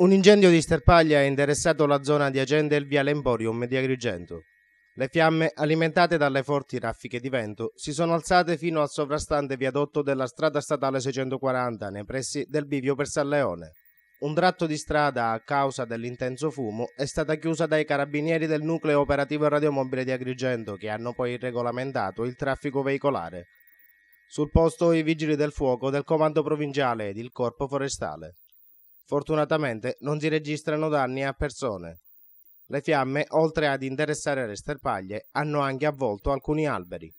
Un incendio di sterpaglia ha interessato la zona adiacente il viale Emporium di Agrigento. Le fiamme, alimentate dalle forti raffiche di vento, si sono alzate fino al sovrastante viadotto della strada statale 640 nei pressi del bivio per San Leone. Un tratto di strada, a causa dell'intenso fumo, è stata chiusa dai carabinieri del nucleo operativo radiomobile di Agrigento, che hanno poi regolamentato il traffico veicolare. Sul posto i vigili del fuoco del comando provinciale ed il corpo forestale. Fortunatamente non si registrano danni a persone. Le fiamme, oltre ad interessare le sterpaglie, hanno anche avvolto alcuni alberi.